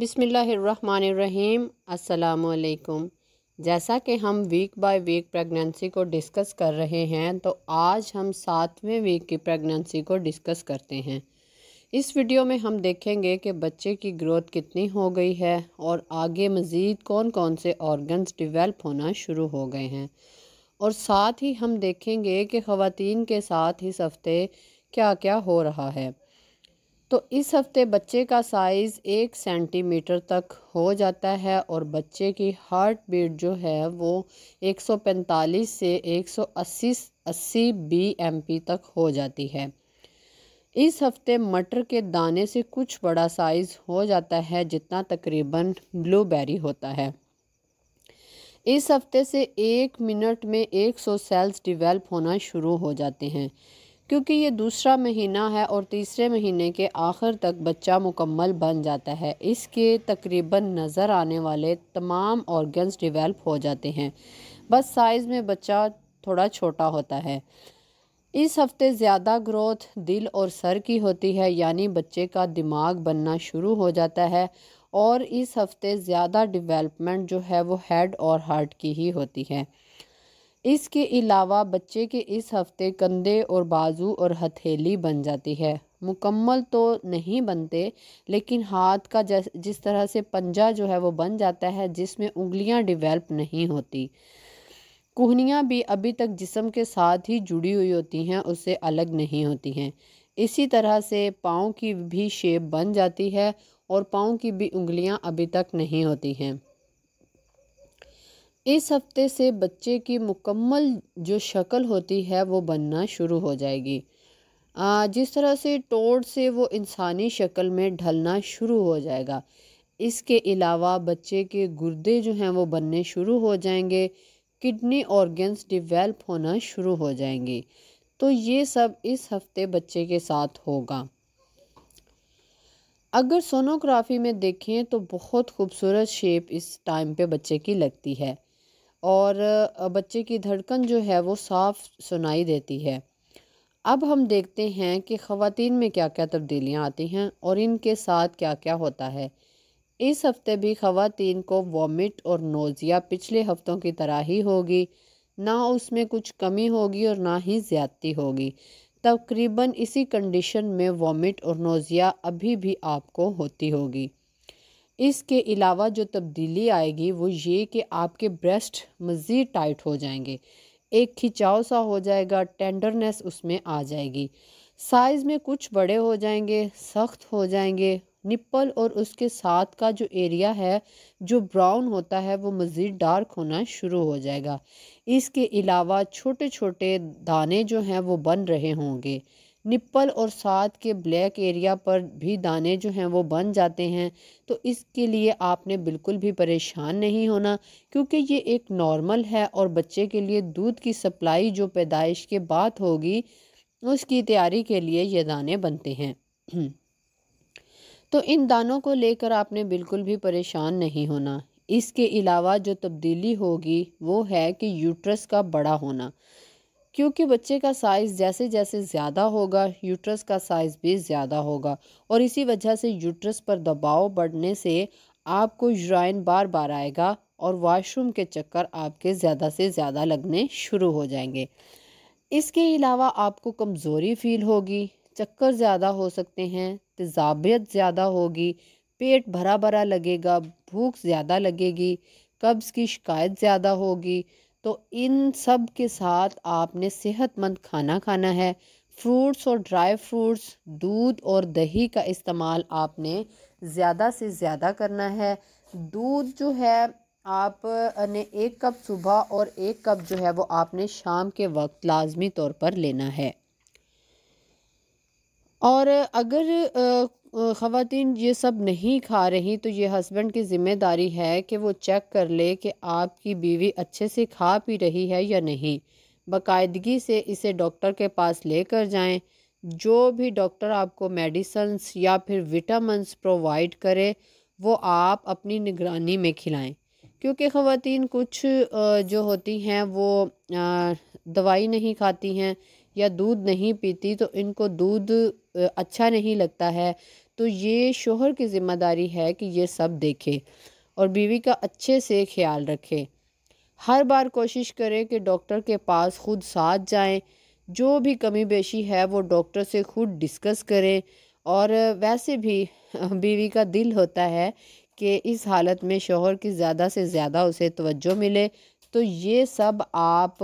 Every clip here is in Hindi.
बिसमीम् अल्लाम जैसा कि हम वीक बाय वीक प्रेगनेंसी को डिस्कस कर रहे हैं तो आज हम सातवें वीक की प्रेगनेंसी को डिस्कस करते हैं इस वीडियो में हम देखेंगे कि बच्चे की ग्रोथ कितनी हो गई है और आगे मज़ीद कौन कौन से ऑर्गन्स डिवेल्प होना शुरू हो गए हैं और साथ ही हम देखेंगे कि ख़वान के साथ इस हफ़्ते क्या क्या हो रहा है तो इस हफ्ते बच्चे का साइज़ एक सेंटीमीटर तक हो जाता है और बच्चे की हार्ट बीट जो है वो 145 से 180 80 बीएमपी तक हो जाती है इस हफ्ते मटर के दाने से कुछ बड़ा साइज़ हो जाता है जितना तकरीबन ब्लूबेरी होता है इस हफ्ते से एक मिनट में 100 सेल्स डेवलप होना शुरू हो जाते हैं क्योंकि ये दूसरा महीना है और तीसरे महीने के आखिर तक बच्चा मुकम्मल बन जाता है इसके तकरीबन नज़र आने वाले तमाम ऑर्गन्स डिवेल्प हो जाते हैं बस साइज़ में बच्चा थोड़ा छोटा होता है इस हफ्ते ज़्यादा ग्रोथ दिल और सर की होती है यानी बच्चे का दिमाग बनना शुरू हो जाता है और इस हफ्ते ज़्यादा डिवेलपमेंट जो है वो हेड और हार्ट की ही होती है इसके अलावा बच्चे के इस हफ्ते कंधे और बाजू और हथेली बन जाती है मुकम्मल तो नहीं बनते लेकिन हाथ का जिस तरह से पंजा जो है वो बन जाता है जिसमें उंगलियां डिवेल्प नहीं होती कुहनियां भी अभी तक जिसम के साथ ही जुड़ी हुई होती हैं उससे अलग नहीं होती हैं इसी तरह से पाँव की भी शेप बन जाती है और पाँव की भी उंगलियां अभी तक नहीं होती हैं इस हफ्ते से बच्चे की मुकम्मल जो शक्ल होती है वो बनना शुरू हो जाएगी जिस तरह से टोड़ से वो इंसानी शक्ल में ढलना शुरू हो जाएगा इसके अलावा बच्चे के गुर्दे जो हैं वो बनने शुरू हो जाएंगे किडनी ऑर्गन्स डिवेल्प होना शुरू हो जाएंगे तो ये सब इस हफ्ते बच्चे के साथ होगा अगर सोनोग्राफी में देखें तो बहुत खूबसूरत शेप इस टाइम पे बच्चे की लगती है और बच्चे की धड़कन जो है वो साफ़ सुनाई देती है अब हम देखते हैं कि ख़वान में क्या क्या तब्दीलियाँ आती हैं और इनके साथ क्या क्या होता है इस हफ्ते भी ख़वान को वॉमिट और नोज़िया पिछले हफ्तों की तरह ही होगी ना उसमें कुछ कमी होगी और ना ही ज़्यादती होगी तकरीबन इसी कंडीशन में वॉमिट और नोज़िया अभी भी आपको होती होगी इसके अलावा जो तब्दीली आएगी वो ये कि आपके ब्रेस्ट मज़ीद टाइट हो जाएंगे एक खिंचाव सा हो जाएगा टेंडरनेस उसमें आ जाएगी साइज़ में कुछ बड़े हो जाएंगे सख्त हो जाएंगे निप्पल और उसके साथ का जो एरिया है जो ब्राउन होता है वो मज़ीद डार्क होना शुरू हो जाएगा इसके अलावा छोटे छोटे दाने जो हैं वो बन रहे होंगे निप्पल और साथ के ब्लैक एरिया पर भी दाने जो हैं वो बन जाते हैं तो इसके लिए आपने बिल्कुल भी परेशान नहीं होना क्योंकि ये एक नॉर्मल है और बच्चे के लिए दूध की सप्लाई जो पैदाइश के बाद होगी उसकी तैयारी के लिए ये दाने बनते हैं तो इन दानों को लेकर आपने बिल्कुल भी परेशान नहीं होना इसके अलावा जो तब्दीली होगी वो है कि यूट्रस का बड़ा होना क्योंकि बच्चे का साइज़ जैसे जैसे ज़्यादा होगा यूट्रस का साइज़ भी ज़्यादा होगा और इसी वजह से यूट्रस पर दबाव बढ़ने से आपको यूराइन बार बार आएगा और वाशरूम के चक्कर आपके ज़्यादा से ज़्यादा लगने शुरू हो जाएंगे इसके अलावा आपको कमज़ोरी फील होगी चक्कर ज़्यादा हो सकते हैं तजाबियत ज़्यादा होगी पेट भरा भरा लगेगा भूख ज़्यादा लगेगी कब्ज़ की शिकायत ज़्यादा होगी तो इन सब के साथ आपने सेहतमंद खाना खाना है फ्रूट्स और ड्राई फ्रूट्स दूध और दही का इस्तेमाल आपने ज़्यादा से ज़्यादा करना है दूध जो है आप ने एक कप सुबह और एक कप जो है वो आपने शाम के वक्त लाजमी तौर पर लेना है और अगर ख़वान ये सब नहीं खा रही तो ये हस्बैंड की ज़िम्मेदारी है कि वो चेक कर ले कि आपकी बीवी अच्छे से खा पी रही है या नहीं बाकायदगी से इसे डॉक्टर के पास लेकर जाएं जो भी डॉक्टर आपको मेडिसन्स या फिर विटामिनस प्रोवाइड करे वो आप अपनी निगरानी में खिलाएं क्योंकि ख़वान कुछ जो होती हैं वो दवाई नहीं खाती हैं या दूध नहीं पीती तो इनको दूध अच्छा नहीं लगता है तो ये शोहर की ज़िम्मेदारी है कि ये सब देखे और बीवी का अच्छे से ख्याल रखे हर बार कोशिश करें कि डॉक्टर के पास खुद साथ जाएं जो भी कमी बेशी है वो डॉक्टर से खुद डिस्कस करें और वैसे भी बीवी का दिल होता है कि इस हालत में शोहर की ज़्यादा से ज़्यादा उसे तवज्जो मिले तो ये सब आप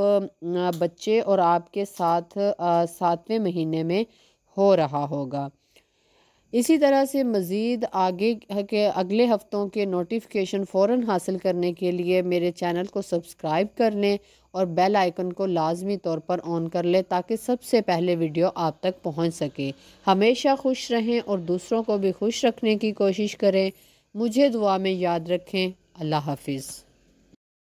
बच्चे और आपके साथ सातवें महीने में हो रहा होगा इसी तरह से मज़ीद आगे के अगले हफ़्तों के नोटिफिकेशन फ़ौर हासिल करने के लिए मेरे चैनल को सब्सक्राइब कर लें और बेल आइकन को लाजमी तौर पर ऑन कर लें ताकि सबसे पहले वीडियो आप तक पहुंच सके हमेशा खुश रहें और दूसरों को भी खुश रखने की कोशिश करें मुझे दुआ में याद रखें अल्लाह हाफिज़